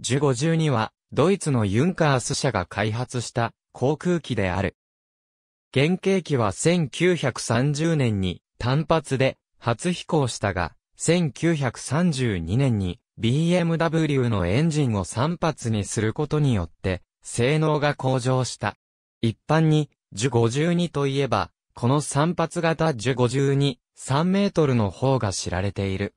ジュ52は、ドイツのユンカース社が開発した航空機である。原型機は1930年に単発で初飛行したが、1932年に BMW のエンジンを3発にすることによって性能が向上した。一般に、ジュ52といえば、この3発型ジュ52、3メートルの方が知られている。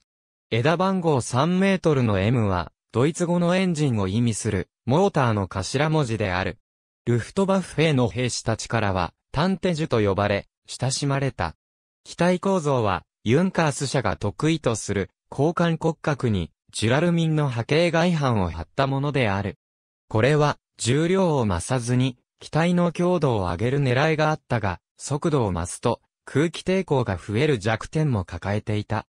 枝番号3メートルの M は、ドイツ語のエンジンを意味する、モーターの頭文字である。ルフトバッフェの兵士たちからは、タンテジュと呼ばれ、親しまれた。機体構造は、ユンカース社が得意とする、交換骨格に、ジュラルミンの波形外反を張ったものである。これは、重量を増さずに、機体の強度を上げる狙いがあったが、速度を増すと、空気抵抗が増える弱点も抱えていた。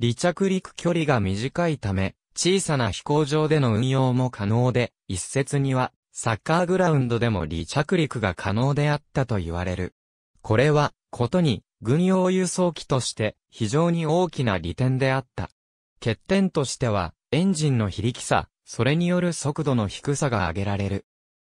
離着陸距離が短いため、小さな飛行場での運用も可能で、一説には、サッカーグラウンドでも離着陸が可能であったと言われる。これは、ことに、軍用輸送機として非常に大きな利点であった。欠点としては、エンジンの非力さ、それによる速度の低さが挙げられる。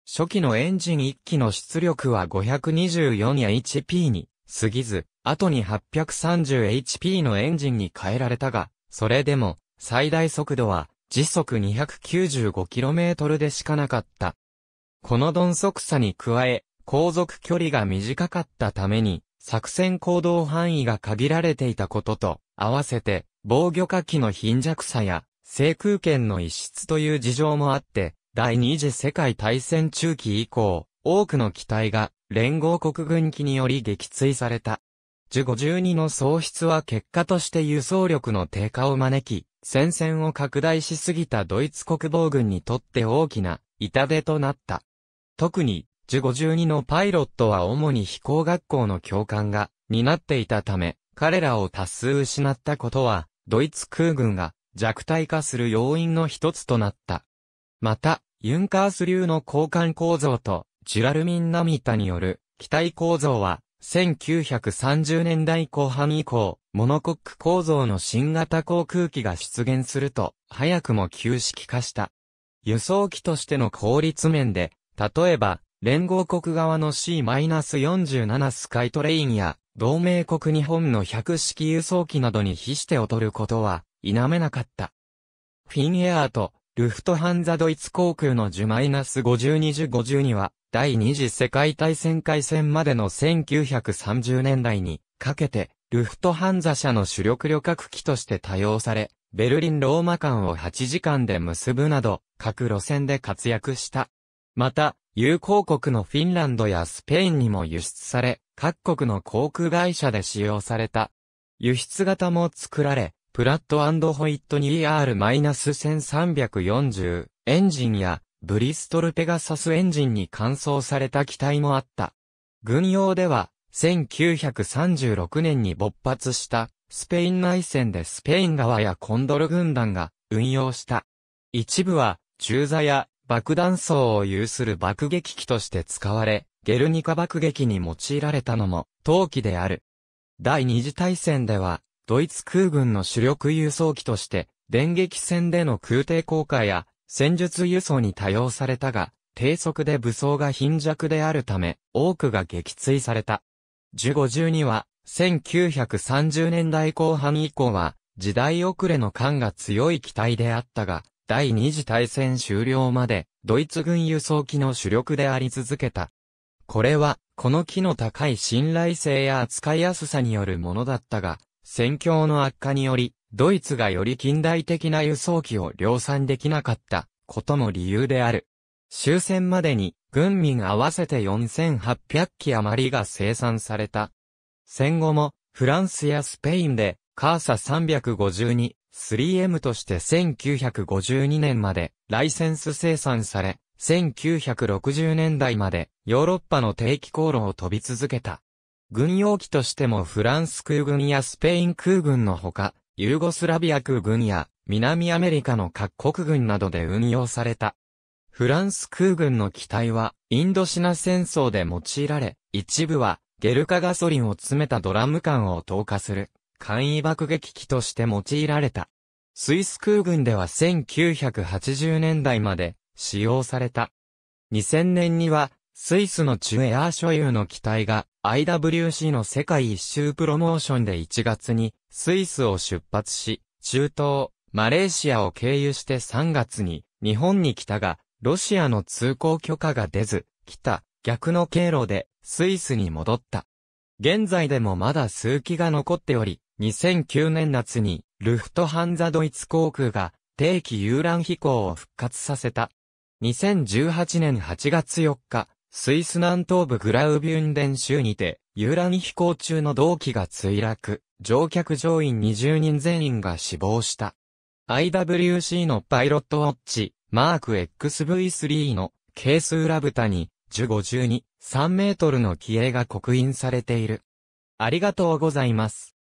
初期のエンジン1機の出力は 524HP に過ぎず、後に 830HP のエンジンに変えられたが、それでも最大速度は時速 295km でしかなかった。この鈍速さに加え、航続距離が短かったために、作戦行動範囲が限られていたことと、合わせて、防御火器の貧弱さや、制空権の一失という事情もあって、第二次世界大戦中期以降、多くの機体が連合国軍機により撃墜された。15。1 2の喪失は結果として輸送力の低下を招き、戦線を拡大しすぎたドイツ国防軍にとって大きな痛手となった。特に、十ュ52のパイロットは主に飛行学校の教官が担っていたため、彼らを多数失ったことは、ドイツ空軍が弱体化する要因の一つとなった。また、ユンカース流の交換構造と、ジュラルミンナミタによる機体構造は1930年代後半以降、モノコック構造の新型航空機が出現すると、早くも旧式化した。輸送機としての効率面で、例えば、連合国側の C-47 スカイトレインや、同盟国日本の100式輸送機などに比して劣ることは、否めなかった。フィンエアーと、ルフトハンザドイツ航空の10-52 0 5 2は、第二次世界大戦開戦までの1930年代にかけて、ルフトハンザ社の主力旅客機として多用され、ベルリン・ローマ間を8時間で結ぶなど、各路線で活躍した。また、友好国のフィンランドやスペインにも輸出され、各国の航空会社で使用された。輸出型も作られ、プラットホイット2 ER-1340 エンジンやブリストルペガサスエンジンに換装された機体もあった。軍用では、1936年に勃発したスペイン内戦でスペイン側やコンドル軍団が運用した。一部は中座や爆弾層を有する爆撃機として使われ、ゲルニカ爆撃に用いられたのも陶器である。第二次大戦では、ドイツ空軍の主力輸送機として、電撃戦での空挺効果や戦術輸送に多用されたが、低速で武装が貧弱であるため、多くが撃墜された。五十二は、1930年代後半以降は、時代遅れの感が強い機体であったが、第二次大戦終了まで、ドイツ軍輸送機の主力であり続けた。これは、この機の高い信頼性や扱いやすさによるものだったが、戦況の悪化により、ドイツがより近代的な輸送機を量産できなかったことも理由である。終戦までに軍民合わせて4800機余りが生産された。戦後もフランスやスペインでカーサ 352-3M として1952年までライセンス生産され、1960年代までヨーロッパの定期航路を飛び続けた。軍用機としてもフランス空軍やスペイン空軍のほか、ユーゴスラビア空軍や南アメリカの各国軍などで運用された。フランス空軍の機体はインドシナ戦争で用いられ、一部はゲル化ガソリンを詰めたドラム缶を投下する簡易爆撃機として用いられた。スイス空軍では1980年代まで使用された。2000年にはスイスの中エアー所有の機体が IWC の世界一周プロモーションで1月にスイスを出発し、中東、マレーシアを経由して3月に日本に来たが、ロシアの通行許可が出ず、来た逆の経路でスイスに戻った。現在でもまだ数機が残っており、2009年夏にルフトハンザドイツ航空が定期遊覧飛行を復活させた。2018年8月4日、スイス南東部グラウビュンデン州にて、遊覧飛行中の同機が墜落、乗客乗員20人全員が死亡した。IWC のパイロットウォッチ、マーク XV3 の、係数ラブタに、1512、3メートルの機影が刻印されている。ありがとうございます。